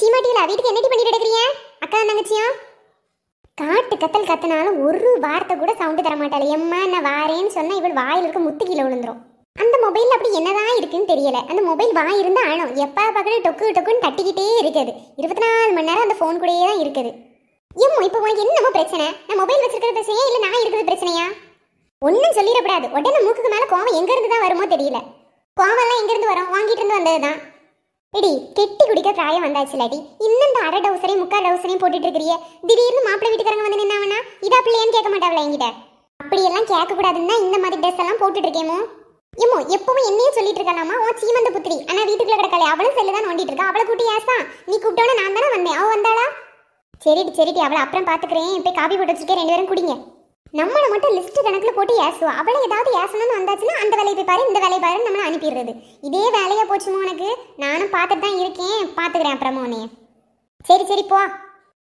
சீமாட்டியில் வீட்டுக்கு என்னடி பண்ணிட்டு எடுக்கிறீங்க அக்கா தங்கச்சியும் காட்டு கத்தல் கத்தினாலும் ஒரு வார்த்தை கூட சவுண்டு தர மாட்டாள் எம்மா நான் வாரேன்னு சொன்னால் இவள் வாயில் இருக்க முத்து கீழே விழுந்துரும் அந்த மொபைல் அப்படி என்னதான் இருக்குன்னு தெரியல அந்த மொபைல் வாய் இருந்தால் ஆணும் எப்போ பார்க்கணும் டொக்கு டொக்குன்னு தட்டிக்கிட்டே இருக்காது இருபத்தி நாலு மணி நேரம் அந்த ஃபோன் கூடயே தான் இருக்குது எம்மோ இப்போ உனக்கு என்னமோ பிரச்சனை நான் மொபைல் வச்சிருக்கிற பிரச்சனையா இல்லை நான் இருக்கிறது பிரச்சனையா ஒன்றும் சொல்லிடக்கூடாது உடனே மூக்குக்கு மேலே கோவம் எங்கேருந்து தான் வருமோ தெரியல கோவம்லாம் எங்கேருந்து வரும் வாங்கிட்டு இருந்து வந்தது தான் இடி கெட்டி குடிக்க பிராயம் வந்தாச்சுலடி இன்னும் இந்த அரை டவுசரையும் முக்கால் டவுசரையும் போட்டுட்டு இருக்கிறிய திடீர்னு மாப்பிள்ளை வீட்டுக்காரங்க வந்து நின்னாவனா இதா பிள்ளையன்னு கேட்க மாட்டாங்களா என்கிட்ட அப்படியெல்லாம் கேட்கக்கூடாதுன்னா இந்த மாதிரி ட்ரெஸ் எல்லாம் போட்டுட்டு இருக்கேமோ ஏமோ எப்பவும் என்னையே சொல்லிட்டு இருக்கலாமா ஓ சீமந்த புத்திரி ஆனா வீட்டுக்குள்ள கிடக்கல அவளும் செல்லு தான் நோண்டிட்டு இருக்கா அவளை கூட்டி ஏசா நீ கூப்பிட்டோட நான் தானே வந்தேன் அவ வந்தாளா சரிடி சரிடி அவளை அப்புறம் பாத்துக்கிறேன் போய் காபி போட்டு வச்சுக்கேன் ரெண்டு பேரும் குடிங்க நம்மளை மட்டும் லிஸ்ட் கணக்கில் போட்டு ஏசுவா அவளை ஏதாவது ஏசணும்னு வந்தாச்சுன்னா அந்த வேலையை போய் பாரு இந்த வேலையை பாரு நம்மளை அனுப்பிடுறது இதே வேலையாக போச்சுமோ உனக்கு நானும் பார்த்துட்டு தான் இருக்கேன் பார்த்துக்கிறேன் அப்புறமா உன்னைய சரி சரி போ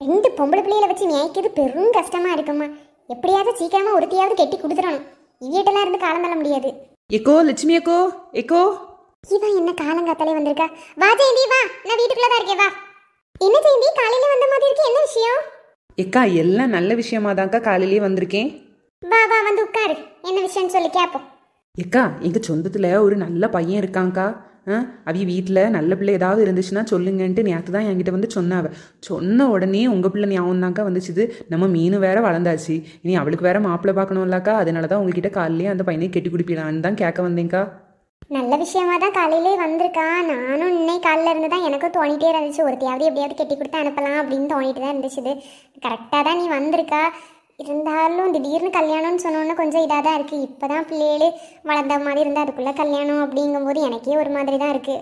ரெண்டு பொம்பளை பிள்ளைகளை வச்சு நியாய்க்கிறது பெரும் கஷ்டமாக இருக்குமா எப்படியாவது சீக்கிரமாக ஒருத்தையாவது கெட்டி கொடுத்துடணும் இவட்டெல்லாம் இருந்து காலம் தள்ள முடியாது எக்கோ லட்சுமி எக்கோ எக்கோ இவன் என்ன காலங்காத்தாலே வந்திருக்கா வா ஜெயந்தி வா நான் வீட்டுக்குள்ளே தான் இருக்கேன் வா என்ன ஜெயந்தி காலையில் வந்த மாதிரி இருக்கு என்ன விஷயம் எக்கா எல்லாம் நல்ல விஷயமா தான்க்கா காலையிலேயே வந்திருக்கேன் பாபா வந்து உட்காரு என்ன விஷயம் சொல்லி கேப்போம் எக்கா எங்கள் சொந்தத்தில் ஒரு நல்ல பையன் இருக்காங்கக்கா அவி வீட்டில் நல்ல பிள்ளை ஏதாவது இருந்துச்சுன்னா சொல்லுங்கன்ட்டு நேற்று தான் என்கிட்ட வந்து சொன்னாவ சொன்ன உடனே உங்கள் பிள்ளை ஞாபகம் தாக்கா வந்துச்சுது நம்ம மீன் வேற வளர்ந்தாச்சு இனி அவளுக்கு வேற மாப்பிள்ளை பார்க்கணும்லக்கா அதனால தான் உங்ககிட்ட காலையிலேயே அந்த பையனை கெட்டி குடிப்பிடலான்னு தான் கேட்க வந்தேங்கா நல்ல விஷயமா தான் காலையிலே வந்திருக்கா நானும் இன்னைக்கு காலையில் இருந்து தான் எனக்கும் தோணிட்டே இருந்துச்சு ஒருத்தையாவது எப்படியாவது கெட்டி கொடுத்து அனுப்பலாம் அப்படின்னு தோணிட்டு தான் இருந்துச்சு கரெக்டாக தான் நீ வந்திருக்கா இருந்தாலும் திடீர்னு கல்யாணம்னு சொன்னோன்னே கொஞ்சம் இதாக தான் இருக்குது இப்போ தான் பிள்ளைகளே வளர்ந்த மாதிரி இருந்தால் அதுக்குள்ளே கல்யாணம் அப்படிங்கும்போது எனக்கே ஒரு மாதிரி தான் இருக்குது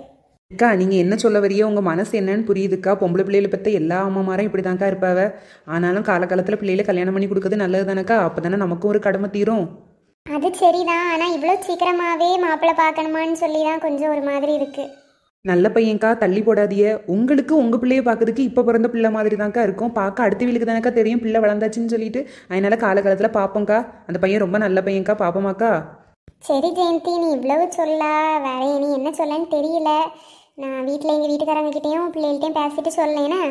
அக்கா நீங்கள் என்ன சொல்ல வரியோ உங்கள் மனசு என்னன்னு புரியுதுக்கா பொம்பளை பிள்ளைகளை பற்றி எல்லா அம்மாமாரும் இப்படி தான்க்கா இருப்பாவ ஆனாலும் காலகாலத்தில் பிள்ளைகளை கல்யாணம் பண்ணி கொடுக்கறது நல்லது தானேக்கா அப்போ தானே நமக்கும் ஒரு கடமை தீரும் அது சரிதான் ஆனால் இவ்வளோ சீக்கிரமாகவே மாப்பிள்ளை பார்க்கணுமான்னு சொல்லி தான் கொஞ்சம் ஒரு மாதிரி இருக்குது நல்ல பையன்க்கா தள்ளி போடாதிய உங்களுக்கு உங்கள் பிள்ளைய பாக்குறதுக்கு இப்போ பிறந்த பிள்ளை மாதிரி தான்க்கா இருக்கும் பார்க்க அடுத்த வீட்டுக்கு தானக்கா தெரியும் பிள்ளை வளர்ந்தாச்சுன்னு சொல்லிட்டு அதனால காலகாலத்துல பார்ப்போங்க்கா அந்த பையன் ரொம்ப நல்ல பையன்க்கா பார்ப்போமாக்கா சரி ஜெயந்தி நீ இவ்வளவு சொல்ல வேற நீ என்ன சொல்லன்னு தெரியல நான் வீட்டில் எங்கள் வீட்டுக்காரங்க கிட்டயும் பிள்ளைகள்கிட்டையும் பேசிட்டு சொல்லேன்னா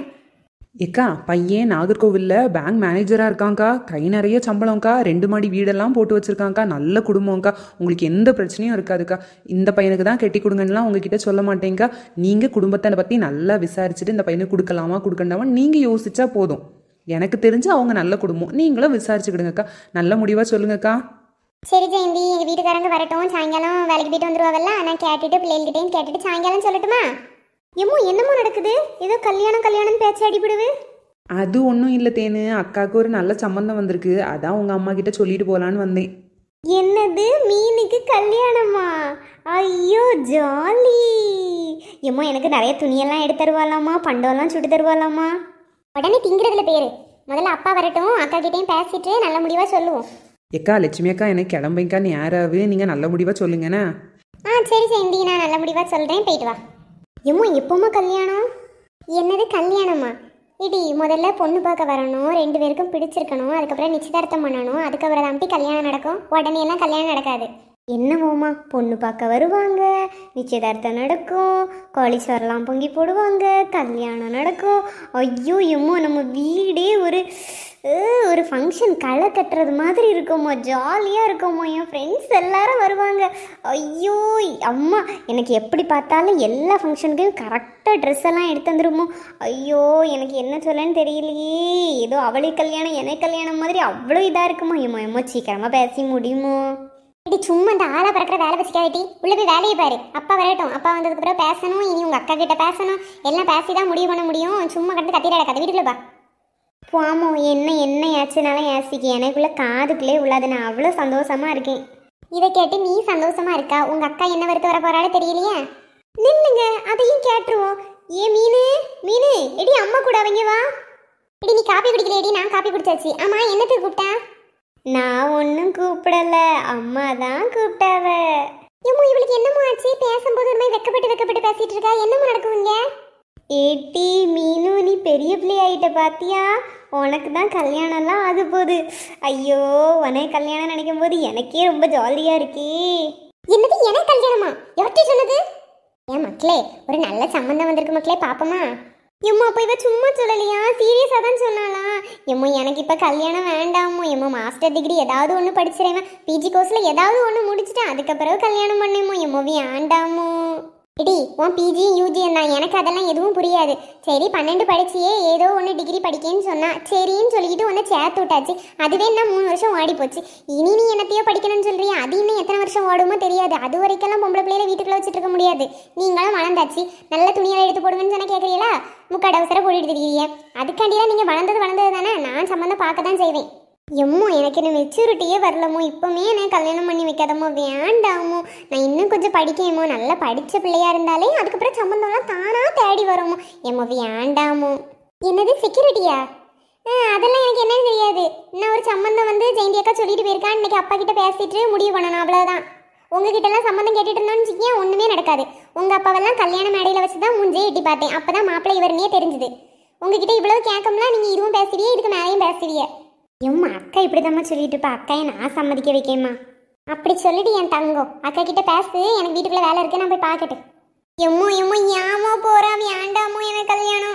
ஏக்கா பையன் நாகர்கோவிலில் பேங்க் மேனேஜராக இருக்காங்க்கா கை நிறைய சம்பளம்க்கா ரெண்டு மாடி வீடெல்லாம் போட்டு வச்சுருக்காங்க்கா நல்ல குடும்பம்க்கா உங்களுக்கு எந்த பிரச்சனையும் இருக்காதுக்கா இந்த பையனுக்கு தான் கட்டி கொடுங்கன்னுலாம் உங்ககிட்ட சொல்ல மாட்டேங்க்கா நீங்கள் குடும்பத்தை பற்றி நல்லா விசாரிச்சுட்டு இந்த பையனுக்கு கொடுக்கலாமா கொடுக்கண்டாமா நீங்கள் யோசிச்சா போதும் எனக்கு தெரிஞ்சு அவங்க நல்ல குடும்பம் நீங்களும் விசாரிச்சுக்கிடுங்கக்கா நல்ல முடிவாக சொல்லுங்கக்கா சரி ஜெயந்தி எங்க வீட்டுக்காரங்க வரட்டும் சாயங்காலம் வேலைக்கு போயிட்டு வந்துருவாங்கல்ல நான் கேட்டுட்டு பிள்ளைகிட்டையும் கேட்டுட்டு சாயங்காலம் சொல்லட்டுமா எம்மோ என்னமோ நடக்குது ஏதோ கல்யாணம் கல்யாணம் பேச்சு அடிபடுவு அது ஒன்றும் இல்லை தேனு அக்காவுக்கு ஒரு நல்ல சம்பந்தம் வந்திருக்கு அதான் உங்கள் அம்மா கிட்ட சொல்லிட்டு போகலான்னு வந்தேன் என்னது மீனுக்கு கல்யாணமா ஐயோ ஜாலி எம்மோ எனக்கு நிறைய துணியெல்லாம் எடுத்து தருவாளாமா பண்டம்லாம் சுட்டு தருவாளாமா உடனே திங்கிறதுல பேரு முதல்ல அப்பா வரட்டும் அக்கா கிட்டையும் பேசிட்டு நல்ல முடிவா சொல்லுவோம் எக்கா லட்சுமி அக்கா எனக்கு கிளம்பிங்க்கா யாராவது நீங்கள் நல்ல முடிவாக சொல்லுங்கண்ணா ஆ சரி சரி நான் நல்ல முடிவா சொல்கிறேன் போயிட்டு வா எம்மோ எப்போம்மா கல்யாணம் என்னது கல்யாணமா இடி முதல்ல பொண்ணு பார்க்க வரணும் ரெண்டு பேருக்கும் பிடிச்சிருக்கணும் அதுக்கப்புறம் நிச்சயதார்த்தம் பண்ணணும் அதுக்கப்புறம் தான் கல்யாணம் நடக்கும் உடனே எல்லாம் கல்யாணம் நடக்காது என்னவோமா பொண்ணு பார்க்க வருவாங்க நிச்சயதார்த்தம் நடக்கும் காலேஜ் வரலாம் பொங்கி போடுவாங்க கல்யாணம் நடக்கும் ஐயோ எம்மோ நம்ம வீடே ஒரு ஒரு ஃபங்க்ஷன் களை கட்டுறது மாதிரி இருக்குமோ ஜாலியாக இருக்குமோ என் ஃப்ரெண்ட்ஸ் எல்லாரும் வருவாங்க ஐயோ அம்மா எனக்கு எப்படி பார்த்தாலும் எல்லா ஃபங்க்ஷனுக்கும் கரெக்டாக ட்ரெஸ் எல்லாம் எடுத்து வந்துருமோ ஐயோ எனக்கு என்ன சொல்லன்னு தெரியலையே ஏதோ அவளை கல்யாணம் என்னை கல்யாணம் மாதிரி அவ்வளோ இதாக இருக்குமோ எம்மோ எம்மோ சீக்கிரமாக பேசி முடியுமோ இடி சும்மா அந்த ஆளை பறக்கிற வேலை வச்சுக்காதட்டி உள்ள போய் வேலையை பாரு அப்பா வரட்டும் அப்பா வந்ததுக்கு அப்புறம் பேசணும் இனி உங்க அக்கா கிட்ட பேசணும் எல்லாம் பேசி தான் முடிவு பண்ண முடியும் சும்மா கண்டு கத்திராட கதை வீட்டுல பா போமோ என்ன என்ன ஏச்சுனாலும் ஏசிக்கு எனக்குள்ள காதுக்குள்ளே உள்ளாது நான் அவ்வளோ சந்தோஷமா இருக்கேன் இதை கேட்டு நீ சந்தோஷமா இருக்கா உங்க அக்கா என்ன வருத்து வர போறாளோ தெரியலையே நில்லுங்க அதையும் கேட்டுருவோம் ஏ மீனு மீனு எடி அம்மா கூட அவங்க வா இடி நீ காப்பி குடிக்கிறேடி நான் காப்பி குடிச்சாச்சு ஆமா என்னத்துக்கு கூப்பிட்டேன் நான் ஒன்றும் கூப்பிடல அம்மா தான் கூப்பிட்டாவ ஏமோ இவளுக்கு என்னமோ ஆச்சு பேசும்போது ஒரு மாதிரி வெக்கப்பட்டு வெக்கப்பட்டு பேசிட்டு இருக்கா என்னமோ இங்க ஏட்டி மீனு நீ பெரிய பிள்ளையாயிட்ட பாத்தியா உனக்கு தான் கல்யாணம்லாம் ஆக போகுது ஐயோ உனக்கு கல்யாணம் நினைக்கும் போது எனக்கே ரொம்ப ஜாலியாக இருக்கே என்னது எனக்கு கல்யாணமா எவர்கிட்ட சொன்னது ஏன் மக்களே ஒரு நல்ல சம்மந்தம் வந்திருக்கு மக்களே பாப்பமா எம்மா அப்போ இதை சும்மா சொல்லலையா சீரியஸாக தான் சொன்னாலாம் எம்மா எனக்கு இப்போ கல்யாணம் வேண்டாமோ எம்மா மாஸ்டர் டிகிரி ஏதாவது ஒன்று படிச்சிருவேன் பிஜி கோர்ஸில் ஏதாவது ஒன்று முடிச்சுட்டேன் அதுக்கப்புறம் கல்யாணம் பண்ணேமோ எம்மோ வேண்டாமோ இடி உன் பிஜி யூஜி நான் எனக்கு அதெல்லாம் எதுவும் புரியாது சரி பன்னெண்டு படிச்சியே ஏதோ ஒன்று டிகிரி படிக்கேன்னு சொன்னா சரின்னு சொல்லிட்டு உன்னை சேர்த்து விட்டாச்சு அதுவே என்ன மூணு வருஷம் ஓடி போச்சு இனி நீ என்னத்தையோ படிக்கணும்னு சொல்றியா அது இன்னும் எத்தனை வருஷம் ஓடுமோ தெரியாது அது வரைக்கெல்லாம் பொம்பளை பிள்ளைகளை வீட்டுக்குள்ள வச்சுட்டு இருக்க முடியாது நீங்களும் வளர்ந்தாச்சு நல்ல துணியெல்லாம் எடுத்து போடுங்கன்னு சொன்னால் கேட்குறீங்களா முக்காடவசரம் கூட்டிட்டு திரிகிறீங்க அதுக்காண்டிலாம் நீங்கள் வளர்ந்தது வளர்ந்தது தானே நான் சம்மந்தம் பார்க்க தான் செய்வேன் எம்மோ எனக்கு என்ன மெச்சூரிட்டியே வரலமோ இப்போமே என்ன கல்யாணம் பண்ணி வைக்காதமோ வேண்டாமோ நான் இன்னும் கொஞ்சம் படிக்கணுமோ நல்லா படித்த பிள்ளையாக இருந்தாலே அதுக்கப்புறம் சம்மந்தம்லாம் தானாக தேடி வருமோ எம்மோ வேண்டாமோ என்னது செக்யூரிட்டியா அதெல்லாம் எனக்கு என்னன்னு தெரியாது இன்னும் ஒரு சம்மந்தம் வந்து ஜெயந்தி அக்கா சொல்லிட்டு போயிருக்கான் இன்றைக்கி அப்பா கிட்ட பேசிட்டு முடிவு பண்ணணும் அவ்வளோதான் உங்ககிட்டலாம் சம்மந்தம் கேட்டுட்டு இருந்தோம்னு வச்சுக்கே ஒன்றுமே நடக்காது உங்கள் அப்பாவெல்லாம் கல்யாண மேடையில் வச்சு தான் முஞ்சே எட்டி பார்த்தேன் அப்போ தான் மாப்பிள்ளை இவருனே தெரிஞ்சுது உங்ககிட்ட இவ்வளோ கேட்கும்லாம் நீங்கள் இதுவும் பேசுவியே இதுக்கு மேலேயும் பேசுவியே எம்மா அக்கா இப்படி சொல்லிட்டு இருப்பா அக்காயை நான் சம்மதிக்க வைக்கேம்மா அப்படி சொல்லிட்டு என் தங்கோ அக்கா கிட்ட பேசு எனக்கு வீட்டுக்குள்ள வேலை இருக்கு நான் போய் பாக்கட்டேன் எம்மோ எம்மோ ஏமோ போறா வியாண்டாமோ எனக்கு கல்யாணம்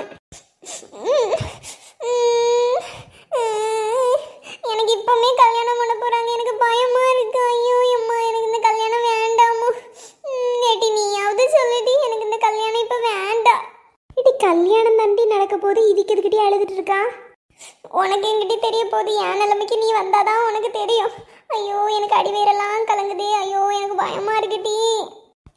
இப்போது ஏன் நிலைமைக்கு நீ வந்தாதான் உனக்கு தெரியும் ஐயோ எனக்கு அடிவேரெல்லாம் கலங்குது ஐயோ எனக்கு பயமா இருக்குடி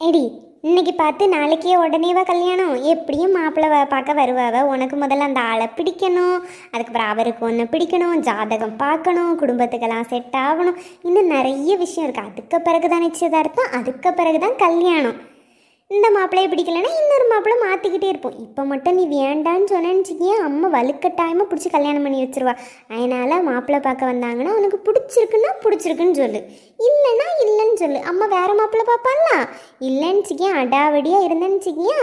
எடி இன்னைக்கு பார்த்து நாளைக்கே உடனேவா கல்யாணம் எப்படியும் மாப்பிள்ளை பார்க்க வருவாவ உனக்கு முதல்ல அந்த ஆளை பிடிக்கணும் அதுக்கப்புறம் அவருக்கு ஒன்று பிடிக்கணும் ஜாதகம் பார்க்கணும் குடும்பத்துக்கெல்லாம் செட் ஆகணும் இன்னும் நிறைய விஷயம் இருக்குது அதுக்கு பிறகு தான் நிச்சயதார்த்தம் அதுக்கு பிறகு தான் கல்யாணம் இந்த மாப்பிள்ளையை பிடிக்கலைன்னா இன்னொரு மாப்பிள்ளை மாற்றிக்கிட்டே இருப்போம் இப்போ மட்டும் நீ வேண்டான்னு சொன்னேன்னு அம்மா வலுக்கட்டாயமாக பிடிச்சி கல்யாணம் பண்ணி வச்சிருவா அதனால் மாப்பிள்ளை பார்க்க வந்தாங்கன்னா உனக்கு பிடிச்சிருக்குன்னா பிடிச்சிருக்குன்னு சொல்லு இல்லைன்னா இல்லைன்னு சொல்லு அம்மா வேறு மாப்பிள்ளை பார்ப்பாங்களா இல்லைன்னு வச்சுக்கியா அடாவடியாக இருந்தேன்னு வச்சுக்கியா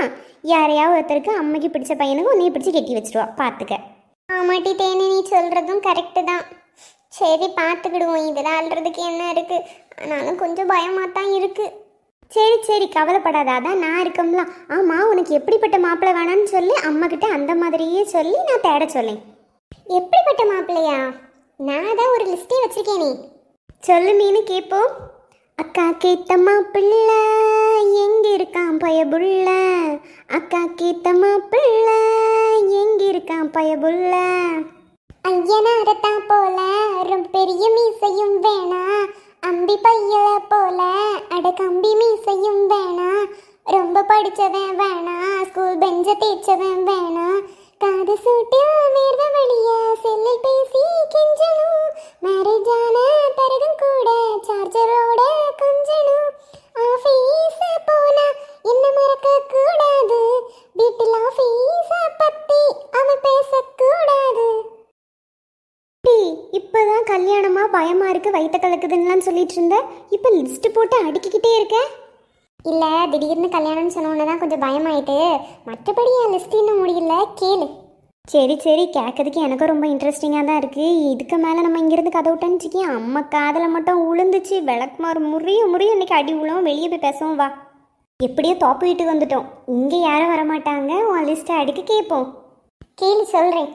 யாரையாவது ஒருத்தருக்கு அம்மைக்கு பிடிச்ச பையனுக்கு உன்னையை பிடிச்சி கட்டி வச்சிருவா பார்த்துக்க ஆமாட்டி தேனி நீ சொல்கிறதும் கரெக்டு தான் சரி பார்த்துக்கிடுவோம் இதில் ஆள்றதுக்கு என்ன இருக்குது ஆனாலும் கொஞ்சம் பயமாக தான் இருக்குது சரி சரி கவலைப்படாத அதான் நான் இருக்கம்ல ஆமாம் உனக்கு எப்படிப்பட்ட மாப்பிள்ளை வேணாம்னு சொல்லி அம்மாக்கிட்ட அந்த மாதிரியே சொல்லி நான் தேட சொல்லேன் எப்படிப்பட்ட மாப்பிள்ளையா நான் தான் ஒரு லிஸ்டே வச்சிருக்கேனே சொல்லு மீனு கேட்போம் அக்கா கேத்த மாப்பிள்ள எங்க இருக்கான் பயபுள்ள அக்கா கேத்த மாப்பிள்ள எங்க இருக்கான் பயபுள்ள ஐயனாரத்தான் போல ரொம்ப பெரிய மீசையும் வேணாம் அம்பி பையல போல அட கம்பி மீசையும் வேணா ரொம்ப படிச்சவன் வேணா ஸ்கூல் பெஞ்ச தேய்ச்சவன் வேணா காது சூட்டு நேர்வ வழிய செல்லில் பேசி கெஞ்சணும் மேரேஜ் ஆன பிறகும் கூட சார்ஜரோட ரொம்ப பயமாக இருக்குது வயித்த கலக்குதுன்னெலாம் சொல்லிட்டு இருந்த இப்போ லிஸ்ட்டு போட்டு அடுக்கிக்கிட்டே இருக்கேன் இல்லை திடீர்னு கல்யாணம்னு சொன்னோன்னே தான் கொஞ்சம் பயமாயிட்டு மற்றபடி என் லிஸ்ட் இன்னும் முடியல கேளு சரி சரி கேட்கறதுக்கு எனக்கும் ரொம்ப இன்ட்ரெஸ்டிங்காக தான் இருக்குது இதுக்கு மேலே நம்ம இங்கேருந்து கதை விட்டோன்னு அம்மா காதில் மட்டும் உளுந்துச்சு விளக்குமாறு முறைய முறையும் இன்னைக்கு அடி உழவும் வெளியே போய் பேசவும் வா எப்படியோ தோப்பு வீட்டுக்கு வந்துட்டோம் இங்கே யாரும் வரமாட்டாங்க உன் லிஸ்ட்டை அடிக்க கேட்போம் கேள்வி சொல்கிறேன்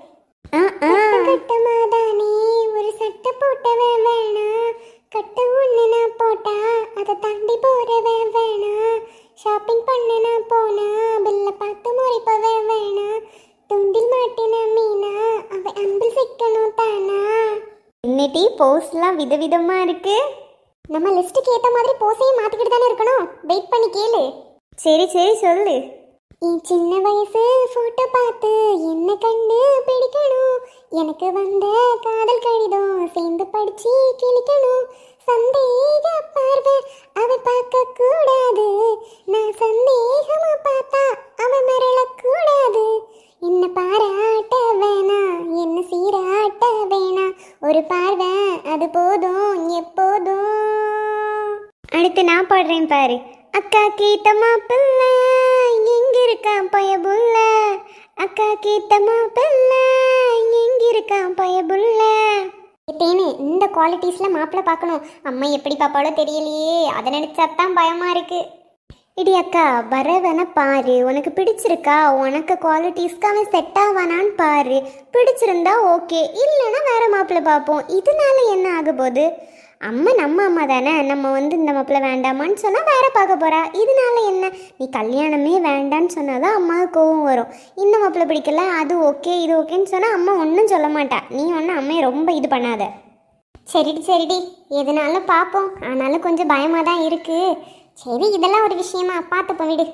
போஸ்லாம் விதவிதமா இருக்கு நம்ம லிஸ்ட்டுக்கு ஏத்த மாதிரி போஸையும் மாத்திக்கிட்டு தானே இருக்கணும் வெயிட் பண்ணி கேளு சரி சரி சொல்லு என் சின்ன வயசு ஃபோட்டோ பார்த்து என்ன கண்டு எனக்கு வந்த காதல் கடிதம் சேர்ந்து படிச்சு கிளிக்கணும் சந்தேக பார்வை அவ பார்க்க கூடாது நான் சந்தேகமா பார்த்தா அவ மரள கூடாது என்ன பாராட்ட வேணா என்ன சீராட்ட வேணா ஒரு பார்வை அது போதும் எப்போதும் அடுத்து நான் பாடுறேன் பாரு அக்கா கீத்தமா பிள்ளை எங்க போய புள்ள அக்கா கேட்ட மாப்பிள்ள எங்கிருக்கான் பயபுள்ள இப்பேன்னு இந்த குவாலிட்டிஸில் மாப்பிள்ள பார்க்கணும் அம்மா எப்படி பாப்பாலோ தெரியலையே அதை நினச்சா பயமாக இருக்குது இடி அக்கா வரவன பாரு உனக்கு பிடிச்சிருக்கா உனக்கு குவாலிட்டிஸ்க்கு அவன் செட் ஆவானான்னு பாரு பிடிச்சிருந்தா ஓகே இல்லைன்னா வேற மாப்பிள்ளை பார்ப்போம் இதனால என்ன ஆக போகுது அம்மா நம்ம அம்மா தானே நம்ம வந்து இந்த மாப்பிள்ள வேண்டாமான்னு சொன்னால் வேற பார்க்க போகிறா இதனால என்ன நீ கல்யாணமே வேண்டான்னு சொன்னால் தான் அம்மாவுக்கு கோவம் வரும் இந்த மாப்பிள்ள பிடிக்கல அது ஓகே இது ஓகேன்னு சொன்னால் அம்மா ஒன்றும் சொல்ல மாட்டா நீ ஒன்றும் அம்மையை ரொம்ப இது பண்ணாத சரிடி சரிடி எதுனாலும் பார்ப்போம் ஆனாலும் கொஞ்சம் பயமாக தான் இருக்குது சரி இதெல்லாம் ஒரு விஷயமா பார்த்துப்போம் விடு